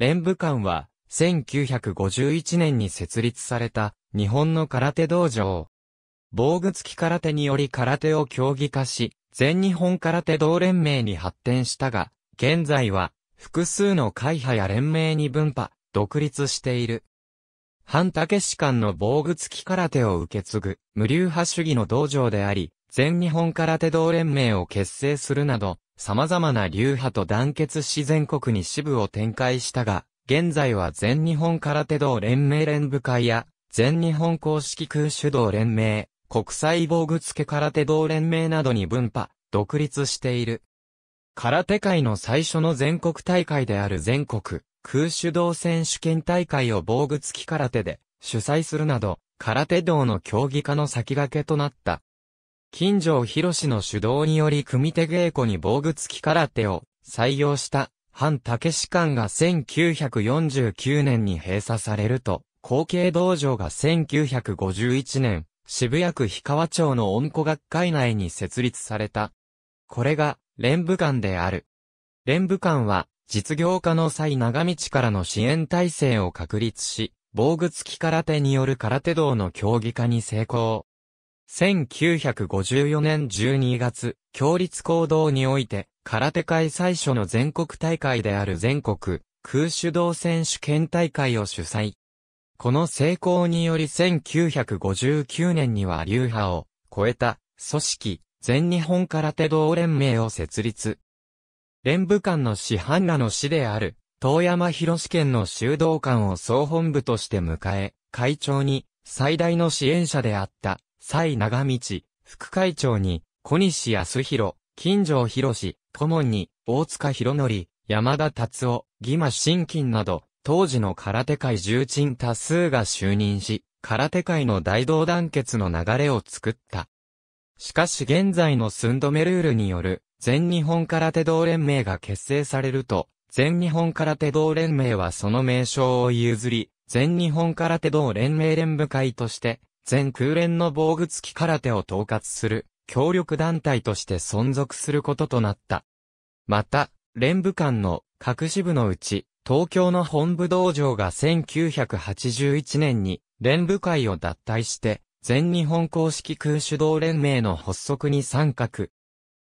連武館は、1951年に設立された、日本の空手道場。防具付き空手により空手を競技化し、全日本空手道連盟に発展したが、現在は、複数の会派や連盟に分派、独立している。半竹士官の防具付き空手を受け継ぐ、無流派主義の道場であり、全日本空手道連盟を結成するなど、様々な流派と団結し全国に支部を展開したが、現在は全日本空手道連盟連部会や、全日本公式空手道連盟、国際防具付け空手道連盟などに分派、独立している。空手界の最初の全国大会である全国空手道選手権大会を防具付き空手で主催するなど、空手道の競技化の先駆けとなった。金城博の主導により組手稽古に防具付き空手を採用した反武士館が1949年に閉鎖されると、後継道場が1951年、渋谷区氷川町の温子学会内に設立された。これが、連武館である。連武館は、実業家の際長道からの支援体制を確立し、防具付き空手による空手道の競技化に成功。1954年12月、協立行動において、空手界最初の全国大会である全国空手道選手権大会を主催。この成功により1959年には流派を超えた組織全日本空手道連盟を設立。連部官の師範らの師である遠山博士県の修道館を総本部として迎え、会長に最大の支援者であった蔡長道、副会長に、小西康弘、金城博士、顧問に、大塚博則、山田達夫、義馬新金など、当時の空手界重鎮多数が就任し、空手界の大同団結の流れを作った。しかし現在の寸止めルールによる、全日本空手道連盟が結成されると、全日本空手道連盟はその名称を譲り、全日本空手道連盟連部会として全空連の防具付き空手を統括する協力団体として存続することとなった。また、連部間の各支部のうち、東京の本部道場が1981年に連部会を脱退して、全日本公式空手道連盟の発足に参画。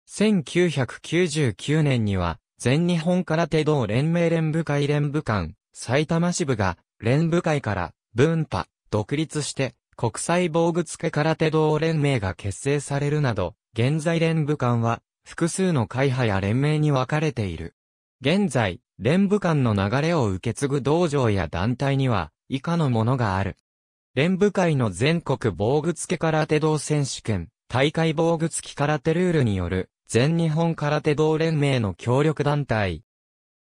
1999年には、全日本空手道連盟連部会連部間、埼玉支部が、連部会から、分派、独立して、国際防具付け空手道連盟が結成されるなど、現在連部間は、複数の会派や連盟に分かれている。現在、連部間の流れを受け継ぐ道場や団体には、以下のものがある。連部会の全国防具付け空手道選手権、大会防具付き空手ルールによる、全日本空手道連盟の協力団体。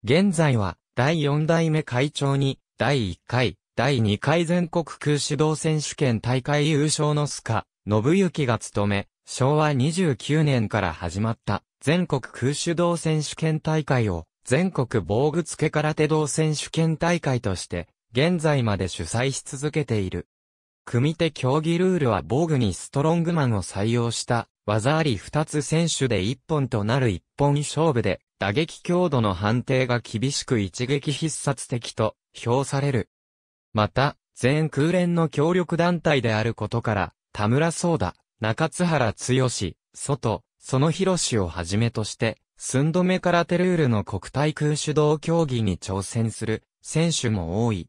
現在は、第4代目会長に、第1回、第2回全国空手道選手権大会優勝のスカ、信行が務め、昭和29年から始まった全国空手道選手権大会を全国防具付け空手道選手権大会として現在まで主催し続けている。組手競技ルールは防具にストロングマンを採用した技あり2つ選手で1本となる1本勝負で打撃強度の判定が厳しく一撃必殺的と評される。また、全空連の協力団体であることから、田村壮だ、中津原剛、外、その広氏をはじめとして、寸止めからテルールの国体空手道競技に挑戦する選手も多い。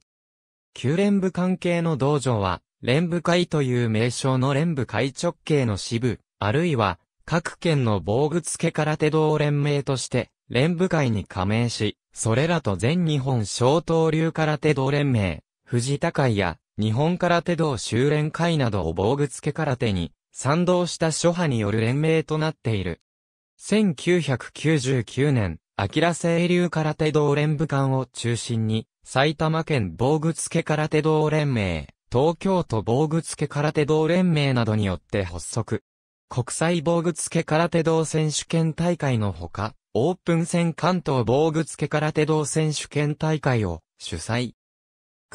旧連部関係の道場は、連部会という名称の連部会直系の支部、あるいは、各県の防具付け空手道連盟として、連部会に加盟し、それらと全日本小刀流空手道連盟、藤田会や、日本空手道修練会などを防具付け空手に、賛同した諸派による連盟となっている。1999年、田清流空手道連部館を中心に、埼玉県防具付け空手道連盟、東京都防具付け空手道連盟などによって発足。国際防具付け空手道選手権大会のほか、オープン戦関東防具付け空手道選手権大会を主催。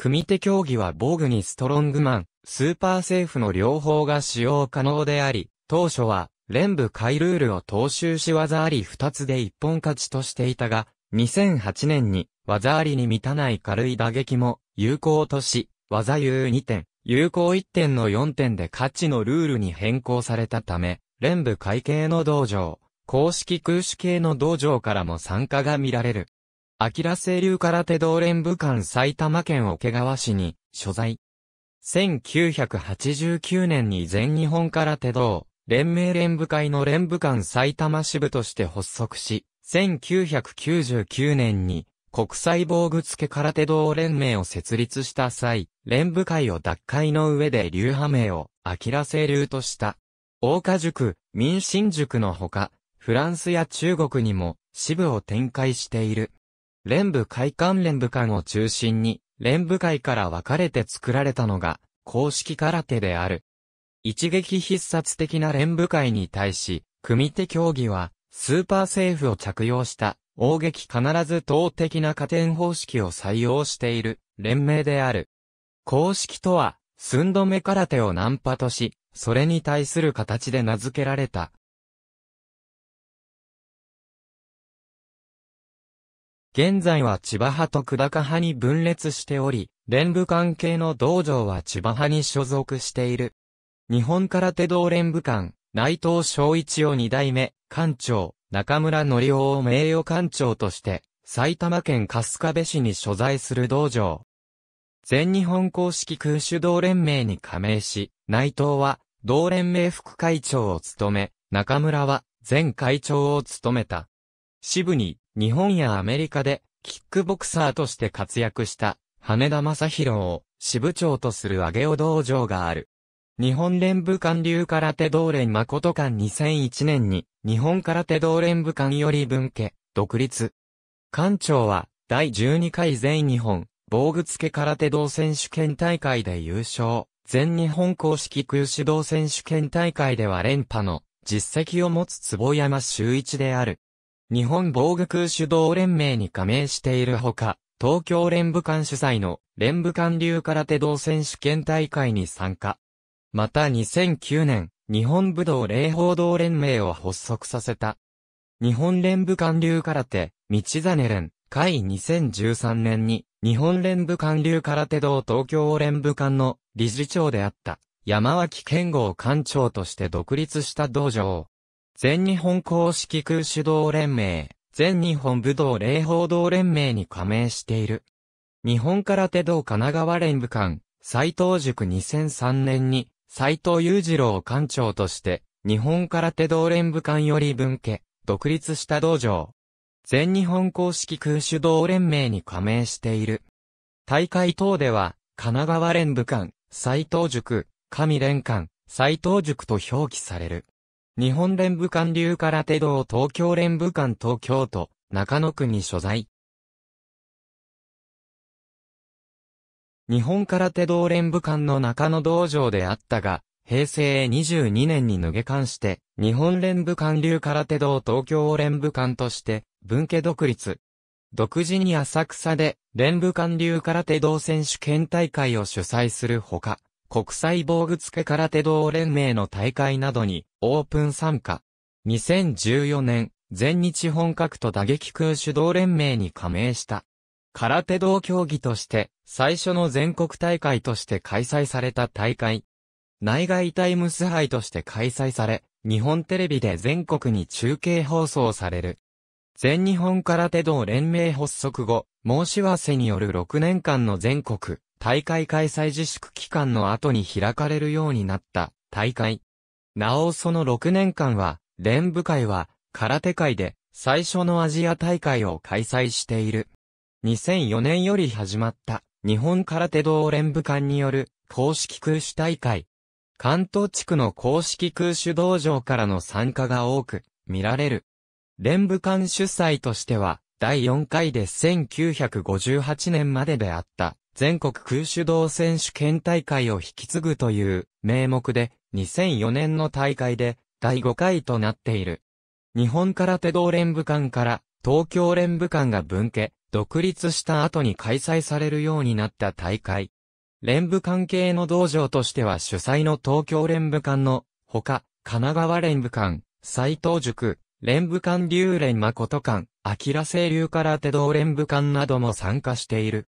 組手競技は防具にストロングマン、スーパーセーフの両方が使用可能であり、当初は、連部回ルールを踏襲し技あり二つで一本勝ちとしていたが、2008年に技ありに満たない軽い打撃も有効とし、技有2点、有効1点の4点で勝ちのルールに変更されたため、連部会系の道場、公式空手系の道場からも参加が見られる。アキラ清流空手道連部館埼玉県桶川市に、所在。1989年に全日本空手道、連盟連部会の連部館埼玉支部として発足し、1999年に、国際防具付空手道連盟を設立した際、連部会を脱会の上で流派名を、アキラ清流とした。大家塾、民進塾のほか、フランスや中国にも支部を展開している。連部会館連部館を中心に、連部会から分かれて作られたのが、公式空手である。一撃必殺的な連部会に対し、組手競技は、スーパーセーフを着用した、大撃必ず等的な加点方式を採用している、連盟である。公式とは、寸止め空手をナンパとし、それに対する形で名付けられた、現在は千葉派と久高派に分裂しており、連部関係の道場は千葉派に所属している。日本空手道連部館、内藤昭一を二代目、館長、中村則夫を名誉館長として、埼玉県春日部市に所在する道場。全日本公式空手道連盟に加盟し、内藤は、同連盟副会長を務め、中村は、前会長を務めた。支部に、日本やアメリカで、キックボクサーとして活躍した、羽田正宏を、支部長とする上尾道場がある。日本連武官流空手道連誠館2001年に、日本空手道連武館より分家、独立。館長は、第12回全日本、防具付け空手道選手権大会で優勝。全日本公式空手道選手権大会では連覇の実績を持つ坪山修一である。日本防具空手道連盟に加盟しているほか、東京連武館主催の連武館流空手道選手権大会に参加。また2009年、日本武道霊報道連盟を発足させた。日本連武館流空手、道真連、会2013年に、日本連武館流空手道東京連武館の理事長であった、山脇健吾を館長として独立した道場を、全日本公式空手道連盟、全日本武道霊報道連盟に加盟している。日本空手道神奈川連部館、斎藤塾2003年に、斎藤裕次郎館長として、日本空手道連部館より分家、独立した道場。全日本公式空手道連盟に加盟している。大会等では、神奈川連部館、斎藤塾、神連館、斎藤塾と表記される。日本連武館流空手道東京連武館東京都、中野区に所在。日本空手道連武館の中野道場であったが、平成22年に抜け関して、日本連武館流空手道東京連武館として、文家独立。独自に浅草で、連武館流空手道選手権大会を主催するほか、国際防具付空手道連盟の大会などにオープン参加。2014年、全日本格と打撃空手道連盟に加盟した。空手道競技として、最初の全国大会として開催された大会。内外タイムス杯として開催され、日本テレビで全国に中継放送される。全日本空手道連盟発足後、申し合わせによる6年間の全国、大会開催自粛期間の後に開かれるようになった大会。なおその6年間は、連部会は空手会で最初のアジア大会を開催している。2004年より始まった日本空手道連部館による公式空手大会。関東地区の公式空手道場からの参加が多く見られる。連部館主催としては第4回で1958年までであった。全国空手道選手権大会を引き継ぐという名目で、2004年の大会で第5回となっている。日本空手道連部館から東京連部館が分家、独立した後に開催されるようになった大会。連部関係の道場としては主催の東京連部館のほか、神奈川連部館、斎藤塾、連部館竜連誠館、明清流空手道連部館なども参加している。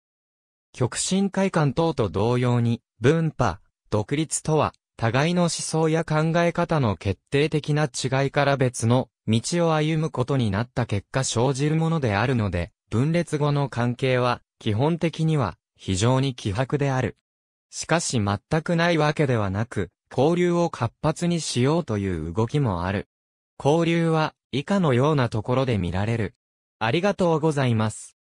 極真会館等と同様に、分派、独立とは、互いの思想や考え方の決定的な違いから別の道を歩むことになった結果生じるものであるので、分裂後の関係は、基本的には、非常に希薄である。しかし全くないわけではなく、交流を活発にしようという動きもある。交流は、以下のようなところで見られる。ありがとうございます。